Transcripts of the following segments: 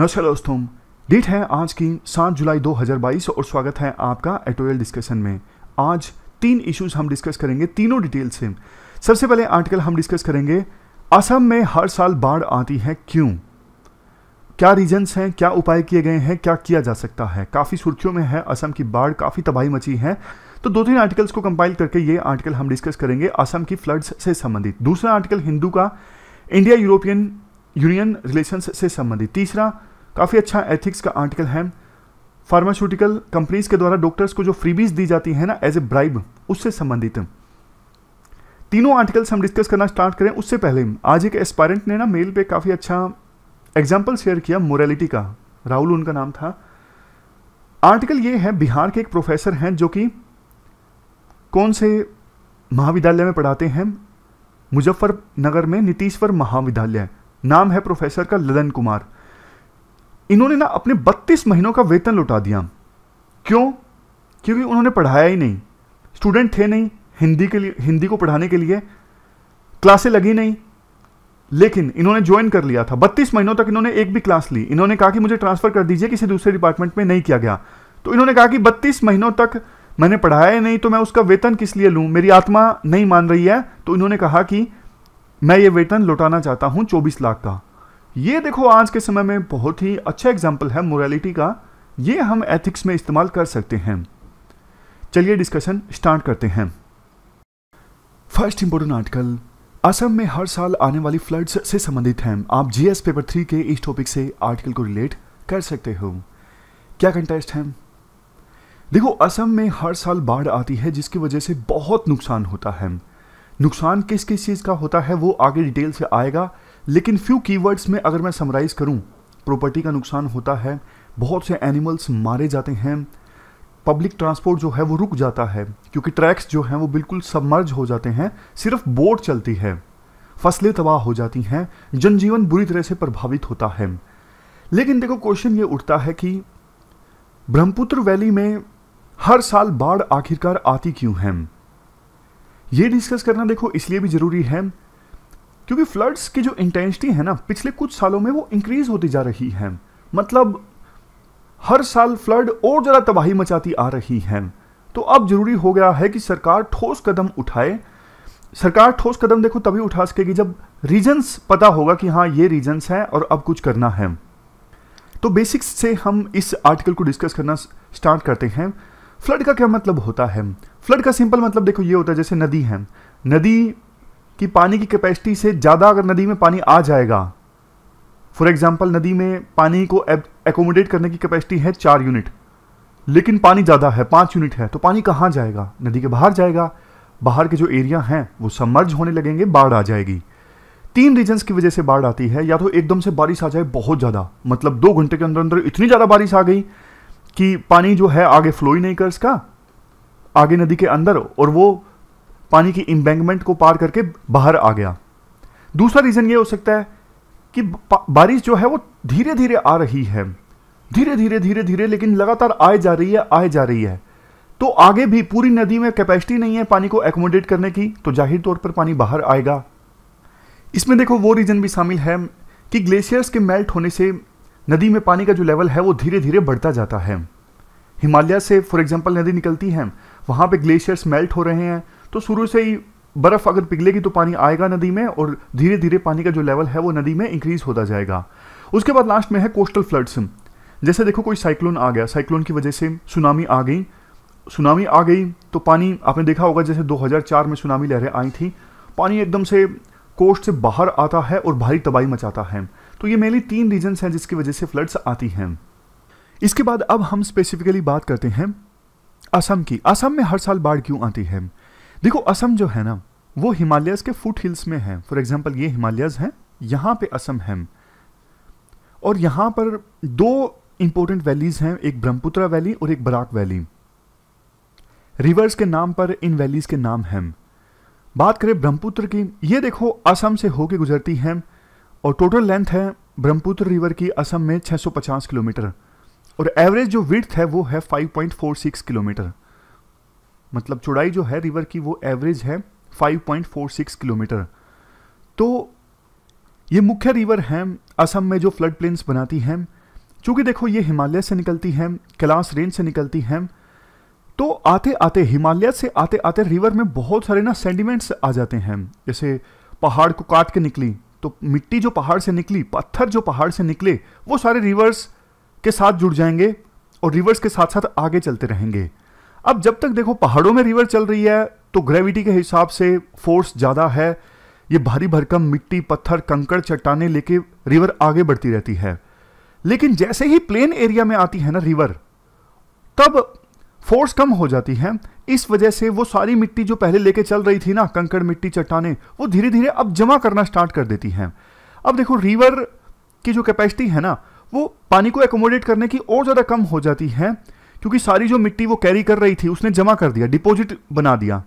नमस्कार दोस्तों डेट है आज की सात जुलाई 2022 और स्वागत है आपका एटोरियल डिस्कशन में आज तीन इश्यूज हम डिस्कस करेंगे तीनों डिटेल से सबसे पहले आर्टिकल हम डिस्कस करेंगे असम में हर साल बाढ़ आती है क्यों क्या रीजंस हैं क्या उपाय किए गए हैं क्या किया जा सकता है काफ़ी सुर्खियों में है असम की बाढ़ काफ़ी तबाही मची है तो दो तीन आर्टिकल्स को कंपाइल करके ये आर्टिकल हम डिस्कस करेंगे असम की फ्लड्स से संबंधित दूसरा आर्टिकल हिंदू का इंडिया यूरोपियन यूनियन रिलेशंस से संबंधित तीसरा काफ़ी अच्छा एथिक्स का आर्टिकल है फार्मास्यूटिकल कंपनीज के द्वारा डॉक्टर्स को जो फ्रीबीज दी जाती है ना एज ए ब्राइब उससे संबंधित तीनों आर्टिकल्स हम डिस्कस करना स्टार्ट करें उससे पहले आज एक एस्पायरेंट ने ना मेल पे काफ़ी अच्छा एग्जाम्पल शेयर किया मोरलिटी का राहुल उनका नाम था आर्टिकल ये है बिहार के एक प्रोफेसर हैं जो कि कौन से महाविद्यालय में पढ़ाते हैं मुजफ्फरनगर में नीतीश्वर महाविद्यालय नाम है प्रोफेसर का ललन कुमार इन्होंने ना अपने 32 महीनों का वेतन लुटा दिया क्यों क्योंकि उन्होंने पढ़ाया ही नहीं स्टूडेंट थे नहीं हिंदी के लिए हिंदी को पढ़ाने के लिए क्लासें लगी नहीं लेकिन इन्होंने ज्वाइन कर लिया था 32 महीनों तक इन्होंने एक भी क्लास ली इन्होंने कहा कि मुझे ट्रांसफ़र कर दीजिए किसी दूसरे डिपार्टमेंट में नहीं किया गया तो इन्होंने कहा कि 32 महीनों तक मैंने पढ़ाया नहीं तो मैं उसका वेतन किस लिए लूँ मेरी आत्मा नहीं मान रही है तो इन्होंने कहा कि मैं ये वेतन लौटाना चाहता हूँ चौबीस लाख का ये देखो आज के समय में बहुत ही अच्छा एग्जाम्पल है मोरालिटी का ये हम एथिक्स में इस्तेमाल कर सकते हैं चलिए डिस्कशन स्टार्ट करते हैं फर्स्ट इंपोर्टेंट आर्टिकल असम में हर साल आने वाली फ्लड्स से संबंधित हैं आप जीएस पेपर थ्री के इस टॉपिक से आर्टिकल को रिलेट कर सकते हो क्या कंटेस्ट है देखो असम में हर साल बाढ़ आती है जिसकी वजह से बहुत नुकसान होता है नुकसान किस किस चीज़ का होता है वो आगे डिटेल से आएगा लेकिन फ्यू कीवर्ड्स में अगर मैं समराइज़ करूँ प्रॉपर्टी का नुकसान होता है बहुत से एनिमल्स मारे जाते हैं पब्लिक ट्रांसपोर्ट जो है वो रुक जाता है क्योंकि ट्रैक्स जो हैं वो बिल्कुल सबमर्ज हो जाते हैं सिर्फ बोट चलती है फसलें तबाह हो जाती हैं जनजीवन बुरी तरह से प्रभावित होता है लेकिन देखो क्वेश्चन ये उठता है कि ब्रह्मपुत्र वैली में हर साल बाढ़ आखिरकार आती क्यों है ये डिस्कस करना देखो इसलिए भी ज़रूरी है क्योंकि फ्लड्स की जो इंटेंसिटी है ना पिछले कुछ सालों में वो इंक्रीज होती जा रही है मतलब हर साल फ्लड और ज़्यादा तबाही मचाती आ रही है तो अब जरूरी हो गया है कि सरकार ठोस कदम उठाए सरकार ठोस कदम देखो तभी उठा सकेगी जब रीजन्स पता होगा कि हाँ ये रीजन्स हैं और अब कुछ करना है तो बेसिक्स से हम इस आर्टिकल को डिस्कस करना स्टार्ट करते हैं फ्लड का क्या मतलब होता है फ्लड का सिंपल मतलब देखो ये होता है जैसे नदी है नदी कि पानी की कैपेसिटी से ज़्यादा अगर नदी में पानी आ जाएगा फॉर एग्ज़ाम्पल नदी में पानी को एकोमोडेट करने की कैपेसिटी है चार यूनिट लेकिन पानी ज़्यादा है पाँच यूनिट है तो पानी कहाँ जाएगा नदी के बाहर जाएगा बाहर के जो एरिया हैं वो सबमर्ज होने लगेंगे बाढ़ आ जाएगी तीन रीजन्स की वजह से बाढ़ आती है या तो एकदम से बारिश आ जाए बहुत ज़्यादा मतलब दो घंटे के अंदर अंदर इतनी ज़्यादा बारिश आ गई कि पानी जो है आगे फ्लो ही नहीं कर सका आगे नदी के अंदर और वो पानी की इम्बैंगमेंट को पार करके बाहर आ गया दूसरा रीज़न ये हो सकता है कि बारिश जो है वो धीरे धीरे आ रही है धीरे धीरे धीरे धीरे लेकिन लगातार आए जा रही है आए जा रही है तो आगे भी पूरी नदी में कैपेसिटी नहीं है पानी को एकोमोडेट करने की तो जाहिर तौर पर पानी बाहर आएगा इसमें देखो वो रीज़न भी शामिल है कि ग्लेशियर्स के मेल्ट होने से नदी में पानी का जो लेवल है वो धीरे धीरे बढ़ता जाता है हिमालय से फॉर एग्जाम्पल नदी निकलती है वहाँ पर ग्लेशियर्स मेल्ट हो रहे हैं तो शुरू से ही बर्फ़ अगर पिघलेगी तो पानी आएगा नदी में और धीरे धीरे पानी का जो लेवल है वो नदी में इंक्रीज होता जाएगा उसके बाद लास्ट में है कोस्टल फ्लड्स जैसे देखो कोई साइक्लोन आ गया साइक्लोन की वजह से सुनामी आ गई सुनामी आ गई तो पानी आपने देखा होगा जैसे 2004 में सुनामी लहरें आई थी पानी एकदम से कोस्ट से बाहर आता है और भारी तबाही मचाता है तो ये मेनली तीन रीजन्स हैं जिसकी वजह से फ्लड्स आती हैं इसके बाद अब हम स्पेसिफिकली बात करते हैं असम की असम में हर साल बाढ़ क्यों आती है देखो असम जो है ना वो हिमालयस के फुट हिल्स में है फॉर एग्जाम्पल ये हिमालयस हैं यहाँ पे असम है और यहाँ पर दो इंपॉर्टेंट वैलीज़ हैं एक ब्रह्मपुत्रा वैली और एक बराक वैली रिवर्स के नाम पर इन वैलीज़ के नाम हैं बात करें ब्रह्मपुत्र की ये देखो असम से होके गुजरती है और टोटल लेंथ है ब्रह्मपुत्र रिवर की असम में 650 किलोमीटर और एवरेज जो विथ है वो है 5.46 किलोमीटर मतलब चौड़ाई जो है रिवर की वो एवरेज है 5.46 किलोमीटर तो ये मुख्य रिवर हैं असम में जो फ्लड प्लेन्स बनाती हैं चूँकि देखो ये हिमालय से निकलती हैं कैलाश रेंज से निकलती हैं तो आते आते हिमालय से आते आते रिवर में बहुत सारे ना सेंडिमेंट्स आ जाते हैं जैसे पहाड़ को काट के निकली तो मिट्टी जो पहाड़ से निकली पत्थर जो पहाड़ से निकले वो सारे रिवर्स के साथ जुड़ जाएंगे और रिवर्स के साथ साथ आगे चलते रहेंगे अब जब तक देखो पहाड़ों में रिवर चल रही है तो ग्रेविटी के हिसाब से फोर्स ज़्यादा है ये भारी भरकम मिट्टी पत्थर कंकड़ चट्टाने लेके रिवर आगे बढ़ती रहती है लेकिन जैसे ही प्लेन एरिया में आती है ना रिवर तब फोर्स कम हो जाती है इस वजह से वो सारी मिट्टी जो पहले लेके चल रही थी ना कंकड़ मिट्टी चट्टाने वो धीरे धीरे अब जमा करना स्टार्ट कर देती हैं अब देखो रिवर की जो कैपेसिटी है ना वो पानी को एकोमोडेट करने की और ज़्यादा कम हो जाती है क्योंकि सारी जो मिट्टी वो कैरी कर रही थी उसने जमा कर दिया डिपॉजिट बना दिया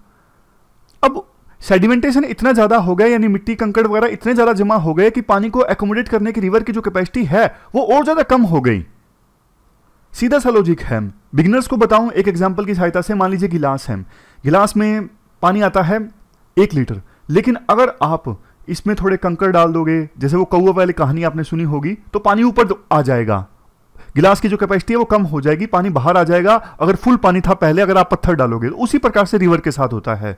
अब सेडिमेंटेशन इतना ज़्यादा हो गया यानी मिट्टी कंकड़ वगैरह इतने ज़्यादा जमा हो गए कि पानी को एकोमोडेट करने की रिवर की जो कैपेसिटी है वो और ज़्यादा कम हो गई सीधा सा लॉजिक है बिगनर्स को बताऊं एक एग्जांपल की सहायता से मान लीजिए गिलास है गिलास में पानी आता है एक लीटर लेकिन अगर आप इसमें थोड़े कंकड़ डाल दोगे जैसे वो कौआ वाली कहानी आपने सुनी होगी तो पानी ऊपर आ जाएगा गिलास की जो कैपेसिटी है वो कम हो जाएगी पानी बाहर आ जाएगा अगर फुल पानी था पहले अगर आप पत्थर डालोगे तो उसी प्रकार से रिवर के साथ होता है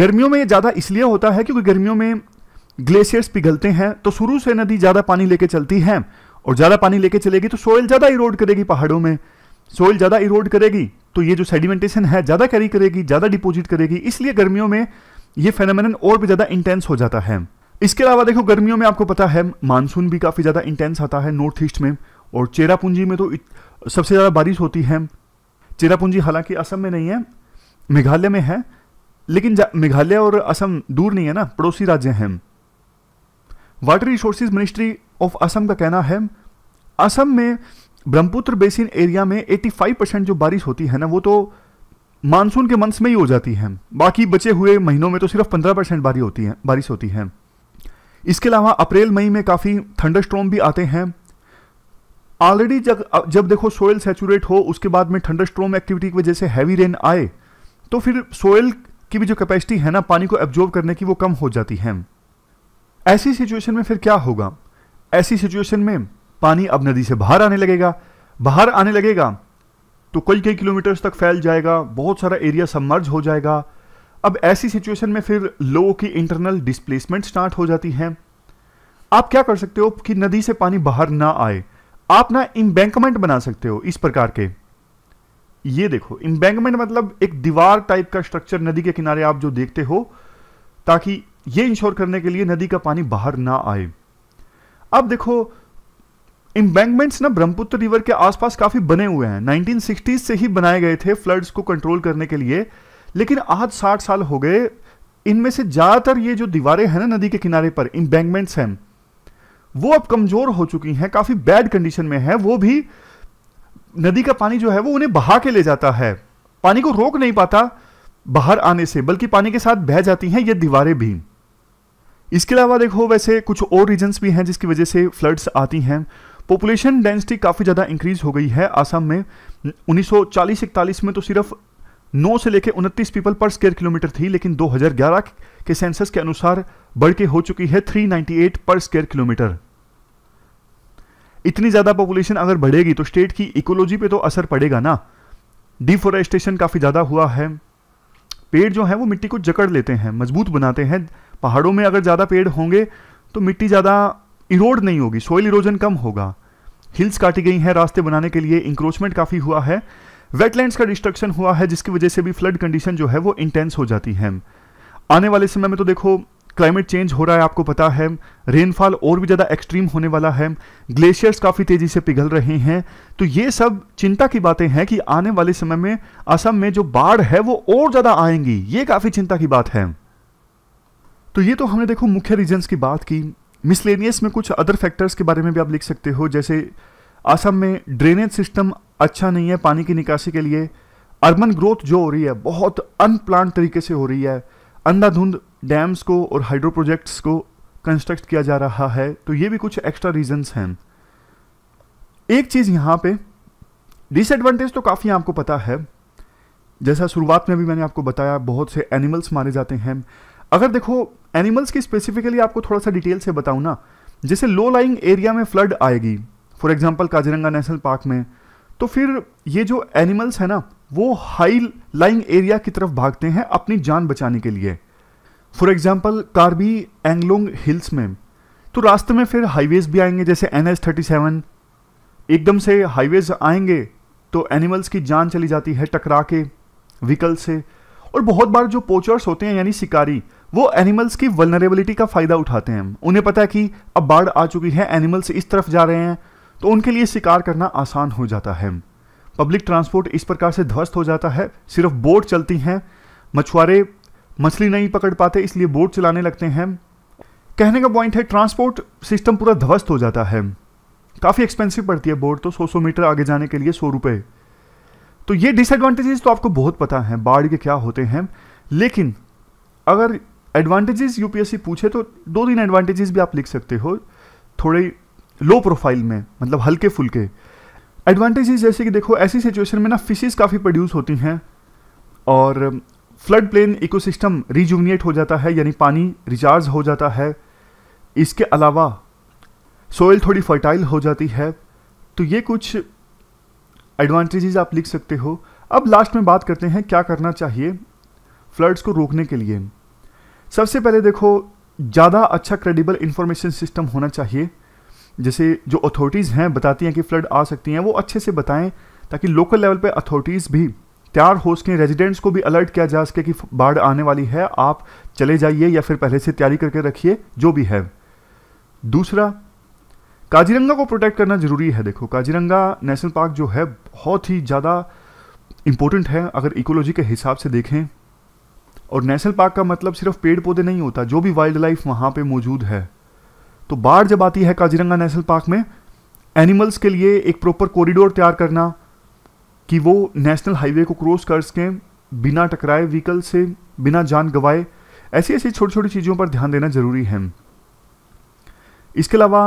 गर्मियों में ये ज़्यादा इसलिए होता है क्योंकि गर्मियों में ग्लेशियर्स पिघलते हैं तो शुरू से नदी ज़्यादा पानी लेके चलती है और ज़्यादा पानी लेके चलेगी तो सॉइल ज़्यादा इरोड करेगी पहाड़ों में सॉइल ज़्यादा इरोड करेगी तो ये जो सेडिमेंटेशन है ज़्यादा कैरी करेगी ज़्यादा डिपोजिट करेगी इसलिए गर्मियों में ये फेनोमेन और भी ज़्यादा इंटेंस हो जाता है इसके अलावा देखो गर्मियों में आपको पता है मानसून भी काफ़ी ज़्यादा इंटेंस आता है नॉर्थ ईस्ट में और चेरापूंजी में तो इत, सबसे ज़्यादा बारिश होती है चेरापूंजी हालांकि असम में नहीं है मेघालय में है लेकिन मेघालय और असम दूर नहीं है ना पड़ोसी राज्य हैं water resources ministry of Assam का कहना है असम में ब्रह्मपुत्र बेसिन एरिया में 85 परसेंट जो बारिश होती है ना वो तो मानसून के मंथ्स में ही हो जाती है बाकी बचे हुए महीनों में तो सिर्फ 15 परसेंट बारिश होती है बारिश होती है इसके अलावा अप्रैल मई में काफ़ी थंडर भी आते हैं ऑलरेडी जब जब देखो सोयल सेचुरेट हो उसके बाद में ठंडर स्ट्रोम एक्टिविटी की वजह से हैवी रेन आए तो फिर सोयल की भी जो कैपेसिटी है ना पानी को एब्जॉर्व करने की वो कम हो जाती है ऐसी सिचुएशन में फिर क्या होगा ऐसी सिचुएशन में पानी अब नदी से बाहर आने लगेगा बाहर आने लगेगा तो कई कई किलोमीटर्स तक फैल जाएगा बहुत सारा एरिया सबमर्ज हो जाएगा अब ऐसी सिचुएशन में फिर लोगों की इंटरनल डिस्प्लेसमेंट स्टार्ट हो जाती है आप क्या कर सकते हो कि नदी से पानी बाहर ना आए आप ना इम्बैंकमेंट बना सकते हो इस प्रकार के ये देखो इम्बैंकमेंट मतलब एक दीवार टाइप का स्ट्रक्चर नदी के किनारे आप जो देखते हो ताकि ये इंश्योर करने के लिए नदी का पानी बाहर ना आए अब देखो इम्बैंकमेंट्स ना ब्रह्मपुत्र रिवर के आसपास काफी बने हुए हैं 1960s से ही बनाए गए थे फ्लड्स को कंट्रोल करने के लिए लेकिन आज 60 साल हो गए इनमें से ज्यादातर ये जो दीवारें हैं ना नदी के किनारे पर इम्बैंकमेंट्स हैं वो अब कमज़ोर हो चुकी हैं काफ़ी बैड कंडीशन में है वो भी नदी का पानी जो है वो उन्हें बहा के ले जाता है पानी को रोक नहीं पाता बाहर आने से बल्कि पानी के साथ बह जाती हैं ये दीवारें भी इसके अलावा देखो वैसे कुछ और रीजन भी हैं जिसकी वजह से फ्लड्स आती हैं पॉपुलेशन डेंसिटी काफ़ी ज़्यादा इंक्रीज हो गई है आसाम में 1940 इकतालीस में तो सिर्फ 9 से लेकर उनतीस पीपल पर स्क्वेयर किलोमीटर थी लेकिन 2011 के सेंसस के अनुसार बढ़ के हो चुकी है 398 पर स्क्वेयर किलोमीटर इतनी ज़्यादा पॉपुलेशन अगर बढ़ेगी तो स्टेट की इकोलॉजी पे तो असर पड़ेगा ना डिफोरेस्टेशन काफ़ी ज़्यादा हुआ है पेड़ जो है वो मिट्टी को जकड़ लेते हैं मजबूत बनाते हैं पहाड़ों में अगर ज़्यादा पेड़ होंगे तो मिट्टी ज़्यादा इरोड नहीं होगी सॉइल इरोजन कम होगा हिल्स काटी गई हैं रास्ते बनाने के लिए इंक्रोचमेंट काफ़ी हुआ है वेटलैंड्स का डिस्ट्रक्शन हुआ है जिसकी वजह से भी फ्लड कंडीशन जो है वो इंटेंस हो जाती है आने वाले समय में तो देखो क्लाइमेट चेंज हो रहा है आपको पता है रेनफॉल और भी ज़्यादा एक्सट्रीम होने वाला है ग्लेशियर्स काफ़ी तेज़ी से पिघल रहे हैं तो ये सब चिंता की बातें हैं कि आने वाले समय में असम में जो बाढ़ है वो और ज़्यादा आएंगी ये काफ़ी चिंता की बात है तो ये तो हमने देखो मुख्य रीजन्स की बात की मिसलेनियस में कुछ अदर फैक्टर्स के बारे में भी आप लिख सकते हो जैसे असम में ड्रेनेज सिस्टम अच्छा नहीं है पानी की निकासी के लिए अर्बन ग्रोथ जो हो रही है बहुत अनप्लान तरीके से हो रही है अंधाधुंध डैम्स को और हाइड्रो प्रोजेक्ट्स को कंस्ट्रक्ट किया जा रहा है तो ये भी कुछ एक्स्ट्रा रीजंस हैं एक चीज़ यहाँ पे डिसएडवांटेज तो काफ़ी आपको पता है जैसा शुरुआत में भी मैंने आपको बताया बहुत से एनिमल्स मारे जाते हैं अगर देखो एनिमल्स की स्पेसिफिकली आपको थोड़ा सा डिटेल से बताऊं ना जैसे लो लाइंग एरिया में फ्लड आएगी for example Kaziranga national park में तो फिर ये जो एनिमल्स है ना वो हाई लाइंग एरिया की तरफ भागते हैं अपनी जान बचाने के लिए for example Karbi Anglong hills में तो रास्ते में फिर हाईवेज भी आएंगे जैसे एन एच थर्टी सेवन एकदम से हाईवेज आएंगे तो एनिमल्स की जान चली जाती है टकरा के व्हीकल से और बहुत बार जो पोचर्स होते हैं यानी शिकारी वो एनिमल्स की वलनरेबिलिटी का फ़ायदा उठाते हैं उन्हें पता है कि अब बाढ़ आ चुकी है एनिमल्स इस तरफ जा रहे हैं तो उनके लिए शिकार करना आसान हो जाता है पब्लिक ट्रांसपोर्ट इस प्रकार से ध्वस्त हो जाता है सिर्फ बोट चलती हैं मछुआरे मछली नहीं पकड़ पाते इसलिए बोट चलाने लगते हैं कहने का पॉइंट है ट्रांसपोर्ट सिस्टम पूरा ध्वस्त हो जाता है काफ़ी एक्सपेंसिव पड़ती है बोट तो सौ सौ मीटर आगे जाने के लिए सौ रुपये तो ये डिसएडवांटेजेस तो आपको बहुत पता है बाढ़ के क्या होते हैं लेकिन अगर एडवांटेजेस यूपीएससी पूछे तो दो तीन एडवांटेजेस भी आप लिख सकते हो थोड़े लो प्रोफाइल में मतलब हल्के फुल्के एडवांटेजेस जैसे कि देखो ऐसी सिचुएशन में ना फिशेज काफ़ी प्रोड्यूस होती हैं और फ्लड प्लेन इकोसिस्टम रिजुवनेट हो जाता है यानी पानी रिचार्ज हो जाता है इसके अलावा सॉइल थोड़ी फर्टाइल हो जाती है तो ये कुछ एडवांटेजेस आप लिख सकते हो अब लास्ट में बात करते हैं क्या करना चाहिए फ्लड्स को रोकने के लिए सबसे पहले देखो ज़्यादा अच्छा क्रेडिबल इंफॉर्मेशन सिस्टम होना चाहिए जैसे जो अथॉरिटीज़ हैं बताती हैं कि फ्लड आ सकती हैं वो अच्छे से बताएं ताकि लोकल लेवल पे अथॉरिटीज़ भी तैयार हो सकें रेजिडेंट्स को भी अलर्ट किया जा सके कि बाढ़ आने वाली है आप चले जाइए या फिर पहले से तैयारी करके रखिए जो भी है दूसरा काजीरंगा को प्रोटेक्ट करना ज़रूरी है देखो काजीरंगा नेशनल पार्क जो है बहुत ही ज़्यादा इम्पोर्टेंट है अगर इकोलॉजी के हिसाब से देखें और नेशनल पार्क का मतलब सिर्फ पेड़ पौधे नहीं होता जो भी वाइल्ड लाइफ वहाँ पर मौजूद है तो बाढ़ जब आती है काजीरंगा नेशनल पार्क में एनिमल्स के लिए एक प्रॉपर कॉरिडोर तैयार करना कि वो नेशनल हाईवे को क्रॉस कर सकें बिना टकराए व्हीकल से बिना जान गवाए ऐसी ऐसी छोटी छोटी चीज़ों पर ध्यान देना ज़रूरी है इसके अलावा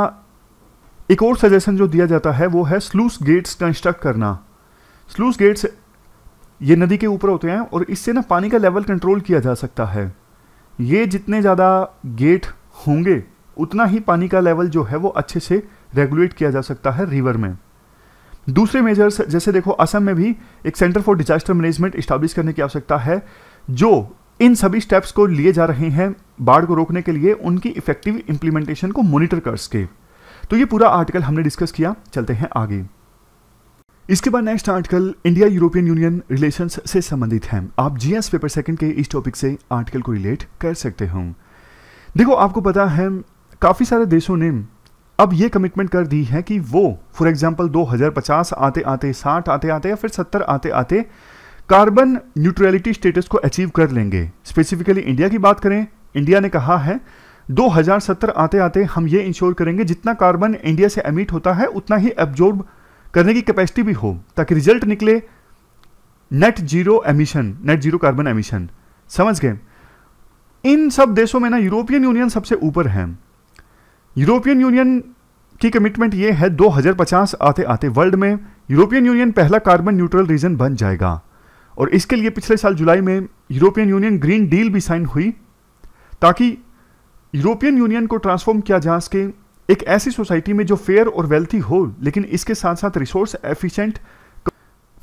एक और सजेशन जो दिया जाता है वो है स्लूस गेट्स कंस्ट्रक्ट करना स्लूस गेट्स ये नदी के ऊपर होते हैं और इससे ना पानी का लेवल कंट्रोल किया जा सकता है ये जितने ज़्यादा गेट होंगे उतना ही पानी का लेवल जो है वो अच्छे से रेगुलेट किया जा सकता है रिवर में दूसरे मेजर्स जैसे देखो असम में भी एक centre for disaster management establish करने की आवश्यकता है जो इन सभी स्टेप्स को लिए जा रहे हैं बाढ़ को रोकने के लिए उनकी इफेक्टिव इंप्लीमेंटेशन को मॉनिटर कर सके तो ये पूरा आर्टिकल हमने डिस्कस किया चलते हैं आगे इसके बाद next article India European Union relations से संबंधित है आप जीएस पेपर सेकंड के इस टॉपिक से आर्टिकल को रिलेट कर सकते हो देखो आपको पता है काफ़ी सारे देशों ने अब ये कमिटमेंट कर दी है कि वो फॉर एग्जाम्पल 2050 आते आते 60 आते आते या फिर 70 आते आते कार्बन न्यूट्रलिटी स्टेटस को अचीव कर लेंगे स्पेसिफिकली इंडिया की बात करें इंडिया ने कहा है 2070 आते आते हम ये इंश्योर करेंगे जितना कार्बन इंडिया से एमिट होता है उतना ही एब्जॉर्ब करने की कैपेसिटी भी हो ताकि रिजल्ट निकले net zero emission net zero carbon emission समझ गए इन सब देशों में ना यूरोपियन यूनियन सबसे ऊपर है यूरोपियन यूनियन की कमिटमेंट ये है 2050 आते आते वर्ल्ड में यूरोपियन यूनियन पहला कार्बन न्यूट्रल रीजन बन जाएगा और इसके लिए पिछले साल जुलाई में यूरोपियन यूनियन ग्रीन डील भी साइन हुई ताकि यूरोपियन यूनियन को ट्रांसफॉर्म किया जा सके एक ऐसी सोसाइटी में जो फेयर और वेल्थी हो लेकिन इसके साथ साथ रिसोर्स एफिशिएंट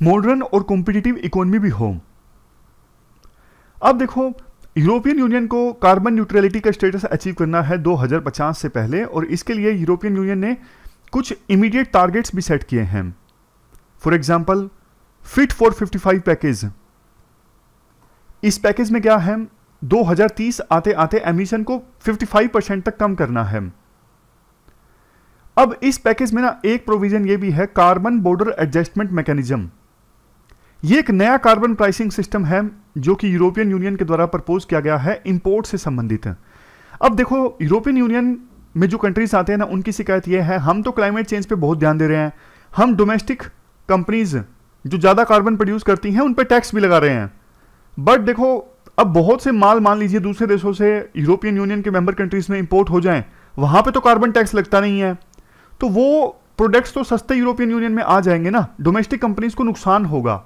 मॉडर्न और कॉम्पिटिटिव इकोनमी भी हो अब देखो यूरोपियन यूनियन को कार्बन न्यूट्रलिटी का स्टेटस अचीव करना है 2050 से पहले और इसके लिए यूरोपियन यूनियन ने कुछ इमीडिएट टारगेट्स भी सेट किए हैं for example fit for 55 package इस पैकेज में क्या है 2030 आते आते एमिशन को 55 परसेंट तक कम करना है अब इस पैकेज में ना एक प्रोविजन यह भी है कार्बन बॉर्डर एडजस्टमेंट मैकेनिज्म ये एक नया कार्बन प्राइसिंग सिस्टम है जो कि यूरोपियन यूनियन के द्वारा प्रपोज किया गया है इम्पोर्ट से संबंधित है अब देखो यूरोपियन यूनियन में जो कंट्रीज आते हैं ना उनकी शिकायत यह है हम तो क्लाइमेट चेंज पे बहुत ध्यान दे रहे हैं हम डोमेस्टिक कंपनीज जो ज़्यादा कार्बन प्रोड्यूस करती हैं उन पर टैक्स भी लगा रहे हैं बट देखो अब बहुत से माल मान लीजिए दूसरे देशों से यूरोपियन यूनियन के मेंबर कंट्रीज में इंपोर्ट हो जाएं वहां पे तो कार्बन टैक्स लगता नहीं है तो वो प्रोडक्ट्स तो सस्ते यूरोपियन यूनियन में आ जाएंगे ना डोमेस्टिक कंपनीज को नुकसान होगा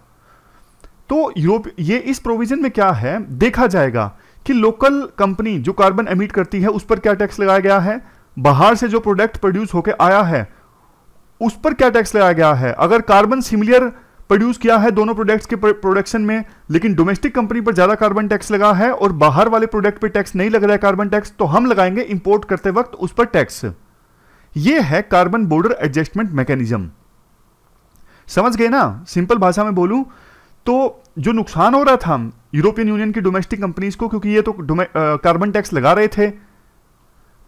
तो यूरोप ये इस प्रोविजन में क्या है देखा जाएगा कि लोकल कंपनी जो कार्बन एमिट करती है उस पर क्या टैक्स लगाया गया है बाहर से जो प्रोडक्ट प्रोड्यूस होकर आया है उस पर क्या टैक्स लगाया गया है अगर कार्बन सिमिलियर प्रोड्यूस किया है दोनों प्रोडक्ट्स के प्रोडक्शन में लेकिन डोमेस्टिक कंपनी पर ज़्यादा कार्बन टैक्स लगा है और बाहर वाले प्रोडक्ट पर टैक्स नहीं लग रहा है कार्बन टैक्स तो हम लगाएंगे इंपोर्ट करते वक्त उस पर टैक्स ये है कार्बन बॉर्डर एडजस्टमेंट मैकेनिज्म समझ गए ना सिंपल भाषा में बोलूं तो जो नुकसान हो रहा था यूरोपियन यूनियन की डोमेस्टिक कंपनीज को क्योंकि ये तो कार्बन टैक्स लगा रहे थे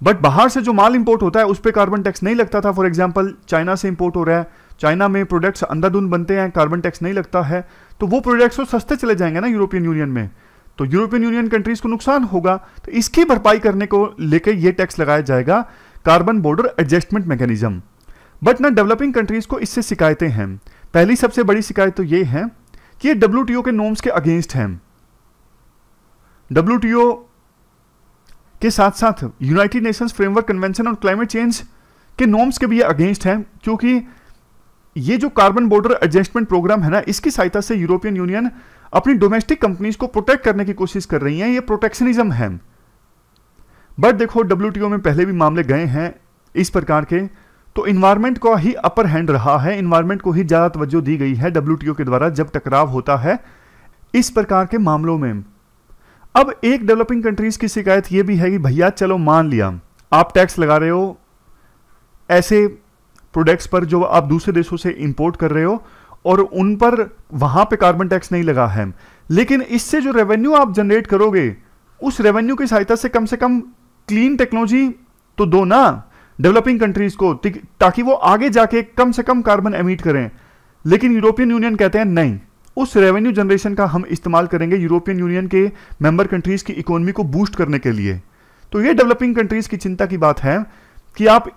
बट बाहर से जो माल इंपोर्ट होता है उस पर कार्बन टैक्स नहीं लगता था फॉर एग्जाम्पल चाइना से इंपोर्ट हो रहा है चाइना में प्रोडक्ट्स अंधाधुन बनते हैं कार्बन टैक्स नहीं लगता है तो वो प्रोडक्ट्स तो सस्ते चले जाएंगे ना यूरोपियन यूनियन में तो यूरोपियन यूनियन कंट्रीज को नुकसान होगा तो इसकी भरपाई करने को लेकर यह टैक्स लगाया जाएगा carbon border adjustment mechanism but ना डेवलपिंग कंट्रीज को इससे शिकायतें हैं पहली सबसे बड़ी शिकायत तो ये है कि ये डब्ल्यू के नॉर्म्स के अगेंस्ट हैं डब्ल्यू के साथ साथ United Nations framework convention on climate change के नॉर्म्स के भी ये अगेंस्ट हैं क्योंकि ये जो कार्बन बॉर्डर एडजस्टमेंट प्रोग्राम है ना इसकी सहायता से यूरोपियन यूनियन अपनी डोमेस्टिक कंपनीज को प्रोटेक्ट करने की कोशिश कर रही है ये प्रोटेक्शनिज्म है बट देखो डब्ल्यू में पहले भी मामले गए हैं इस प्रकार के तो इन्वायरमेंट का ही अपर हैंड रहा है इन्वायरमेंट को ही ज़्यादा तवज्जो दी गई है डब्ल्यू के द्वारा जब टकराव होता है इस प्रकार के मामलों में अब एक डेवलपिंग कंट्रीज की शिकायत यह भी है कि भैया चलो मान लिया आप टैक्स लगा रहे हो ऐसे प्रोडक्ट्स पर जो आप दूसरे देशों से इंपोर्ट कर रहे हो और उन पर वहां पे कार्बन टैक्स नहीं लगा है लेकिन इससे जो रेवेन्यू आप जनरेट करोगे उस रेवेन्यू की सहायता से कम से कम क्लीन टेक्नोलॉजी तो दो ना डेवलपिंग कंट्रीज को ताकि वो आगे जाके कम से कम कार्बन एमिट करें लेकिन यूरोपियन यूनियन कहते हैं नहीं उस रेवेन्यू जनरेशन का हम इस्तेमाल करेंगे यूरोपियन यूनियन के मेंबर कंट्रीज की इकोनॉमी को बूस्ट करने के लिए तो ये डेवलपिंग कंट्रीज की चिंता की बात है कि आप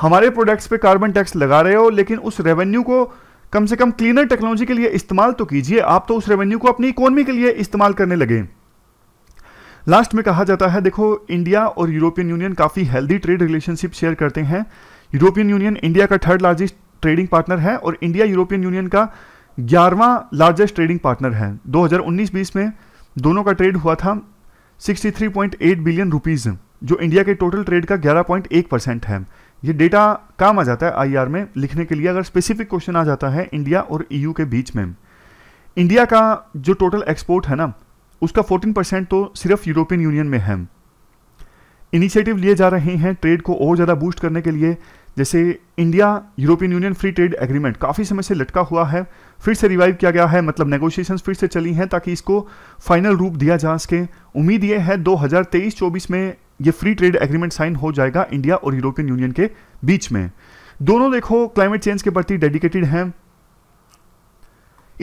हमारे प्रोडक्ट्स पे कार्बन टैक्स लगा रहे हो लेकिन उस रेवेन्यू को कम से कम क्लीनर टेक्नोलॉजी के लिए इस्तेमाल तो कीजिए आप तो उस रेवेन्यू को अपनी इकोनॉमी के लिए इस्तेमाल करने लगे लास्ट में कहा जाता है देखो इंडिया और यूरोपियन यूनियन काफ़ी हेल्दी ट्रेड रिलेशनशिप शेयर करते हैं यूरोपियन यूनियन इंडिया का थर्ड लार्जेस्ट ट्रेडिंग पार्टनर है और इंडिया यूरोपियन यूनियन का ग्यारहवां लार्जेस्ट ट्रेडिंग पार्टनर है 2019-20 में दोनों का ट्रेड हुआ था 63.8 बिलियन रुपीस जो इंडिया के टोटल ट्रेड का 11.1 परसेंट है ये डेटा काम आ जाता है आईआर में लिखने के लिए अगर स्पेसिफिक क्वेश्चन आ जाता है इंडिया और ईयू e के बीच में इंडिया का जो टोटल एक्सपोर्ट है ना उसका 14 परसेंट तो सिर्फ यूरोपियन यूनियन में है इनिशिएटिव लिए जा रहे हैं ट्रेड को और ज़्यादा बूस्ट करने के लिए जैसे India European Union free trade agreement काफ़ी समय से लटका हुआ है फिर से रिवाइव किया गया है मतलब नेगोशिएशंस फिर से चली हैं ताकि इसको फाइनल रूप दिया जा सके उम्मीद ये है 2023-24 में ये फ्री ट्रेड एग्रीमेंट साइन हो जाएगा इंडिया और यूरोपियन यूनियन के बीच में दोनों देखो क्लाइमेट चेंज के प्रति डेडिकेटेड हैं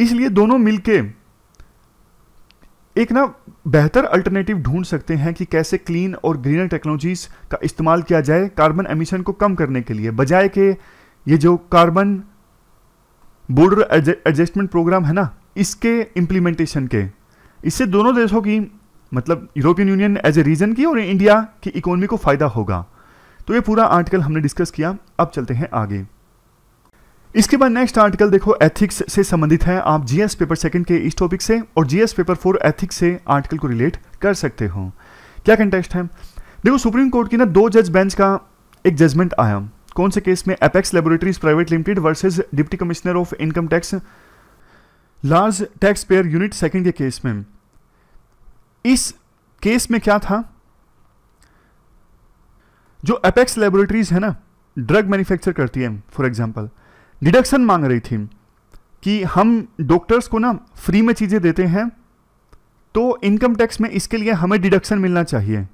इसलिए दोनों मिलकर एक ना बेहतर अल्टरनेटिव ढूंढ सकते हैं कि कैसे क्लीन और ग्रीनर टेक्नोलॉजीज का इस्तेमाल किया जाए कार्बन एमिशन को कम करने के लिए बजाय के ये जो कार्बन बॉर्डर एडजस्टमेंट प्रोग्राम है ना इसके इम्प्लीमेंटेशन के इससे दोनों देशों की मतलब European Union as a region की और इंडिया की इकोनॉमी को फ़ायदा होगा तो ये पूरा आर्टिकल हमने डिस्कस किया अब चलते हैं आगे इसके बाद नेक्स्ट आर्टिकल देखो एथिक्स से संबंधित है आप जीएस पेपर सेकंड के इस टॉपिक से और जीएस पेपर फोर एथिक्स से आर्टिकल को रिलेट कर सकते हो क्या कंटेक्स्ट है देखो सुप्रीम कोर्ट की ना दो जज बेंच का एक जजमेंट आया कौन से केस में Apex Laboratories Private Limited versus deputy commissioner of income tax large tax payer unit second के केस में इस केस में क्या था जो एपेक्स लेबोरेटरीज है ना ड्रग मैन्युफैक्चर करती है फॉर एग्जांपल डिडक्शन मांग रही थी कि हम डॉक्टर्स को ना फ्री में चीज़ें देते हैं तो इनकम टैक्स में इसके लिए हमें डिडक्शन मिलना चाहिए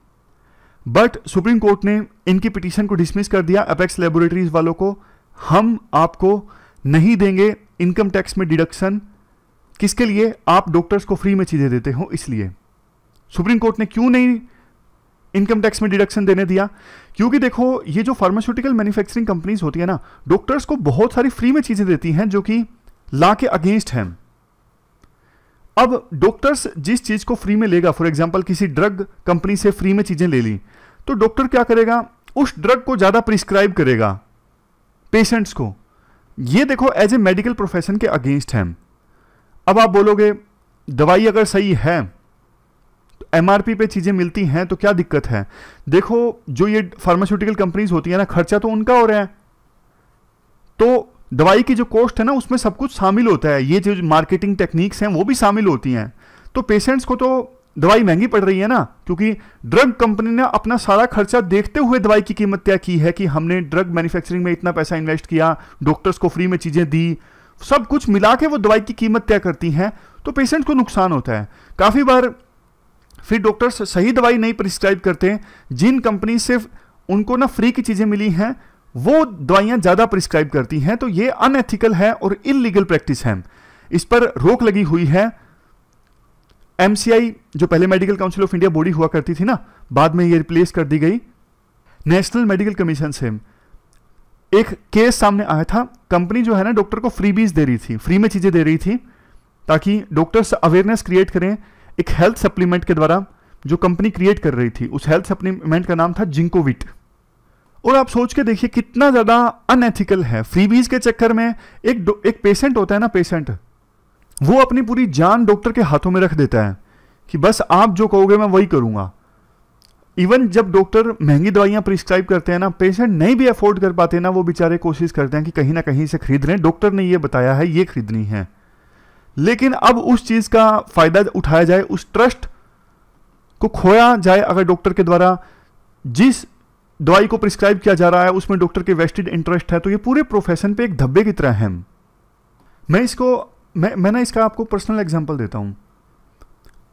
बट सुप्रीम कोर्ट ने इनकी पिटीशन को डिसमिस कर दिया अपेक्स लेबोरेटरीज वालों को हम आपको नहीं देंगे इनकम टैक्स में डिडक्शन किसके लिए आप डॉक्टर्स को फ्री में चीज़ें देते हो इसलिए सुप्रीम कोर्ट ने क्यों नहीं इनकम टैक्स में डिडक्शन देने दिया क्योंकि देखो ये जो फार्मास्यूटिकल मैन्युफैक्चरिंग कंपनीज होती है ना डॉक्टर्स को बहुत सारी फ्री में चीजें देती हैं जो कि ला के अगेंस्ट हैं अब डॉक्टर्स जिस चीज को फ्री में लेगा फॉर एग्जाम्पल किसी ड्रग कंपनी से फ्री में चीजें ले ली तो डॉक्टर क्या करेगा उस ड्रग को ज्यादा प्रिस्क्राइब करेगा पेशेंट्स को ये देखो एज ए मेडिकल प्रोफेशन के अगेंस्ट हैं अब आप बोलोगे दवाई अगर सही है एमआरपी पे चीज़ें मिलती हैं तो क्या दिक्कत है देखो जो ये फार्मास्यूटिकल कंपनीज होती है ना खर्चा तो उनका हो रहा है तो दवाई की जो कॉस्ट है ना उसमें सब कुछ शामिल होता है ये जो मार्केटिंग टेक्निक्स हैं वो भी शामिल होती हैं तो पेशेंट्स को तो दवाई महंगी पड़ रही है ना क्योंकि ड्रग कंपनी ने अपना सारा खर्चा देखते हुए दवाई की कीमत तय की है कि हमने ड्रग मैन्युफैक्चरिंग में इतना पैसा इन्वेस्ट किया डॉक्टर्स को फ्री में चीज़ें दी सब कुछ मिला के वो दवाई की कीमत तय करती हैं तो पेशेंट को नुकसान होता है काफ़ी बार फिर डॉक्टर्स सही दवाई नहीं प्रिस्क्राइब करते जिन कंपनी से उनको ना फ्री की चीज़ें मिली हैं वो दवाइयाँ ज़्यादा प्रिस्क्राइब करती हैं तो ये अनएथिकल है और इलीगल प्रैक्टिस है इस पर रोक लगी हुई है एमसीआई जो पहले Medical Council of India body हुआ करती थी ना बाद में ये रिप्लेस कर दी गई नेशनल मेडिकल कमीशन से एक केस सामने आया था कंपनी जो है ना डॉक्टर को फ्री बीज दे रही थी फ्री में चीज़ें दे रही थी ताकि डॉक्टर्स अवेयरनेस क्रिएट करें एक हेल्थ सप्लीमेंट के द्वारा जो कंपनी क्रिएट कर रही थी उस हेल्थ सप्लीमेंट का नाम था जिंकोविट और आप सोच के देखिए कितना ज़्यादा अनएथिकल है फ्रीबीज के चक्कर में एक एक पेशेंट होता है ना पेशेंट वो अपनी पूरी जान डॉक्टर के हाथों में रख देता है कि बस आप जो कहोगे मैं वही करूंगा इवन जब डॉक्टर महंगी दवाइयां प्रिस्क्राइब करते हैं ना पेशेंट नहीं भी अफोर्ड कर पाते ना वो बेचारे कोशिश करते हैं कि कहीं ना कहीं से खरीद रहे डॉक्टर ने ये बताया है ये खरीदनी है लेकिन अब उस चीज का फायदा उठाया जाए उस ट्रस्ट को खोया जाए अगर डॉक्टर के द्वारा जिस दवाई को प्रिस्क्राइब किया जा रहा है उसमें डॉक्टर के वेस्टेड इंटरेस्ट है तो ये पूरे प्रोफेशन पे एक धब्बे की तरह है मैं इसको मैं मैं ना इसका आपको पर्सनल एग्जांपल देता हूं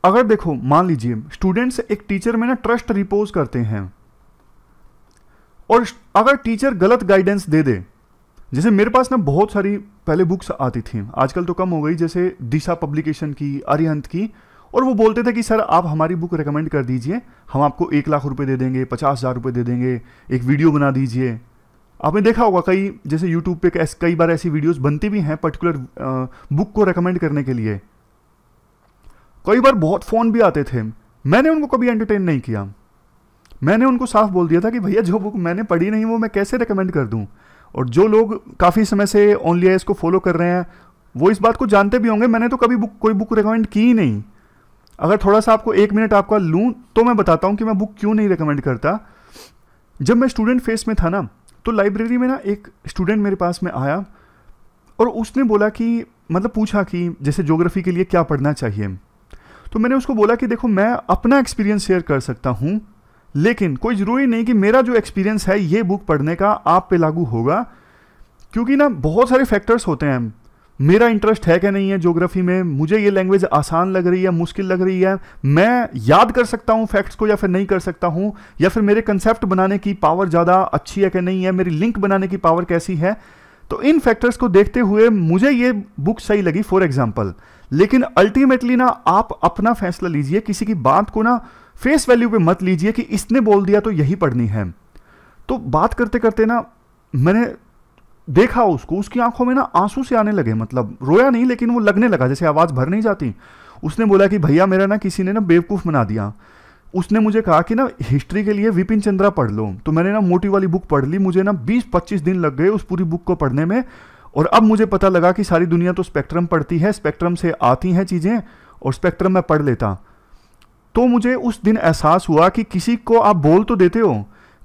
अगर देखो मान लीजिए स्टूडेंट्स एक टीचर में ना ट्रस्ट रिपोज करते हैं और अगर टीचर गलत गाइडेंस दे दे जैसे मेरे पास ना बहुत सारी पहले बुक्स आती थी आजकल तो कम हो गई जैसे दिशा पब्लिकेशन की अरिहंत की और वो बोलते थे कि सर आप हमारी बुक रिकमेंड कर दीजिए हम आपको एक लाख रुपए दे देंगे पचास हज़ार रुपये दे देंगे एक वीडियो बना दीजिए आपने देखा होगा कई जैसे यूट्यूब पे कई बार ऐसी वीडियोस बनती भी हैं पर्टिकुलर बुक को रेकमेंड करने के लिए कई बार बहुत फ़ोन भी आते थे मैंने उनको कभी एंटरटेन नहीं किया मैंने उनको साफ बोल दिया था कि भैया जो बुक मैंने पढ़ी नहीं वो मैं कैसे रिकमेंड कर दूँ और जो लोग काफ़ी समय से ओनली को फॉलो कर रहे हैं वो इस बात को जानते भी होंगे मैंने तो कभी बुक कोई बुक रिकमेंड की ही नहीं अगर थोड़ा सा आपको एक मिनट आपका लूँ तो मैं बताता हूँ कि मैं बुक क्यों नहीं रिकमेंड करता जब मैं स्टूडेंट फेस में था ना तो लाइब्रेरी में ना एक स्टूडेंट मेरे पास में आया और उसने बोला कि मतलब पूछा कि जैसे जोग्राफ़ी के लिए क्या पढ़ना चाहिए तो मैंने उसको बोला कि देखो मैं अपना एक्सपीरियंस शेयर कर सकता हूँ लेकिन कोई ज़रूरी नहीं कि मेरा जो एक्सपीरियंस है ये बुक पढ़ने का आप पे लागू होगा क्योंकि ना बहुत सारे फैक्टर्स होते हैं मेरा इंटरेस्ट है क्या नहीं है ज्योग्राफी में मुझे ये लैंग्वेज आसान लग रही है मुश्किल लग रही है मैं याद कर सकता हूँ फैक्ट्स को या फिर नहीं कर सकता हूँ या फिर मेरे कंसेप्ट बनाने की पावर ज़्यादा अच्छी है कि नहीं है मेरी लिंक बनाने की पावर कैसी है तो इन फैक्टर्स को देखते हुए मुझे ये बुक सही लगी फॉर एग्जाम्पल लेकिन अल्टीमेटली ना आप अपना फैसला लीजिए किसी की बात को ना फेस वैल्यू पे मत लीजिए कि इसने बोल दिया तो यही पढ़नी है तो बात करते करते ना मैंने देखा उसको उसकी आंखों में ना आंसू से आने लगे मतलब रोया नहीं लेकिन वो लगने लगा जैसे आवाज़ भर नहीं जाती उसने बोला कि भैया मेरा ना किसी ने ना बेवकूफ़ बना दिया उसने मुझे कहा कि ना हिस्ट्री के लिए विपिन चंद्रा पढ़ लो तो मैंने ना मोटी वाली बुक पढ़ ली मुझे ना 20-25 दिन लग गए उस पूरी बुक को पढ़ने में और अब मुझे पता लगा कि सारी दुनिया तो स्पेक्ट्रम पढ़ती है स्पेक्ट्रम से आती हैं चीज़ें और स्पेक्ट्रम में पढ़ लेता तो मुझे उस दिन एहसास हुआ कि किसी को आप बोल तो देते हो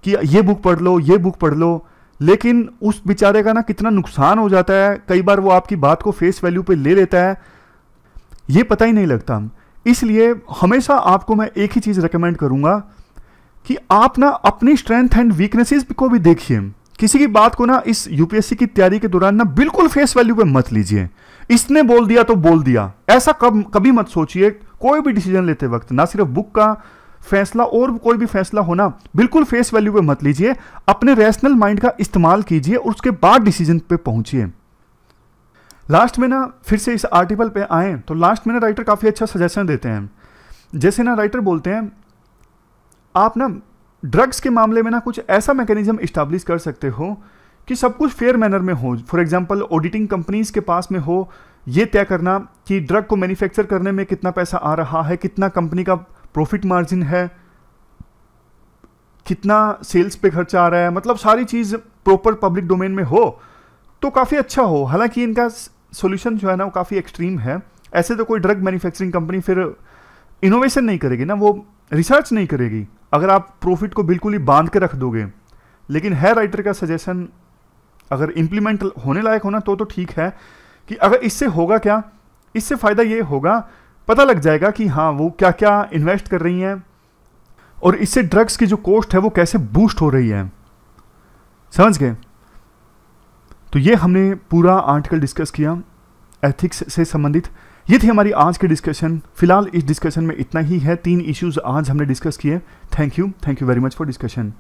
कि ये बुक पढ़ लो ये बुक पढ़ लो लेकिन उस बेचारे का ना कितना नुकसान हो जाता है कई बार वो आपकी बात को फेस वैल्यू पे ले लेता है ये पता ही नहीं लगता इसलिए हमेशा आपको मैं एक ही चीज़ रिकमेंड करूँगा कि आप ना अपनी स्ट्रेंथ एंड वीकनेसेस को भी देखिए किसी की बात को ना इस यूपीएससी की तैयारी के दौरान ना बिल्कुल फेस वैल्यू पे मत लीजिए इसने बोल दिया तो बोल दिया ऐसा कब कभी मत सोचिए कोई भी डिसीजन लेते वक्त ना सिर्फ बुक का फैसला और कोई भी फैसला होना बिल्कुल फेस वैल्यू पे मत लीजिए अपने रैशनल माइंड का इस्तेमाल कीजिए और उसके बाद डिसीजन पे पहुंचिए लास्ट में ना फिर से इस आर्टिकल पे आए तो लास्ट में ना राइटर काफ़ी अच्छा सजेशन देते हैं जैसे ना राइटर बोलते हैं आप ना ड्रग्स के मामले में ना कुछ ऐसा मैकेनिज्म इस्टाब्लिश कर सकते हो कि सब कुछ फेयर मैनर में हो फॉर एग्जाम्पल ऑडिटिंग कंपनीज के पास में हो ये तय करना कि ड्रग को मैन्युफैक्चर करने में कितना पैसा आ रहा है कितना कंपनी का प्रॉफिट मार्जिन है कितना सेल्स पे खर्चा आ रहा है मतलब सारी चीज़ प्रॉपर पब्लिक डोमेन में हो तो काफ़ी अच्छा हो हालांकि इनका सोल्यूशन जो है ना वो काफ़ी एक्सट्रीम है ऐसे तो कोई ड्रग मैन्युफैक्चरिंग कंपनी फिर इनोवेशन नहीं करेगी ना वो रिसर्च नहीं करेगी अगर आप प्रॉफिट को बिल्कुल ही बांध के रख दोगे लेकिन है राइटर का सजेशन अगर इम्प्लीमेंट होने लायक होना तो तो ठीक है कि अगर इससे होगा क्या इससे फ़ायदा ये होगा पता लग जाएगा कि हाँ वो क्या क्या इन्वेस्ट कर रही हैं और इससे ड्रग्स की जो कॉस्ट है वो कैसे बूस्ट हो रही है समझ गए तो ये हमने पूरा आर्टिकल डिस्कस किया एथिक्स से संबंधित ये थी हमारी आज की डिस्कशन फिलहाल इस डिस्कशन में इतना ही है तीन इश्यूज आज हमने डिस्कस किए thank you thank you very much for discussion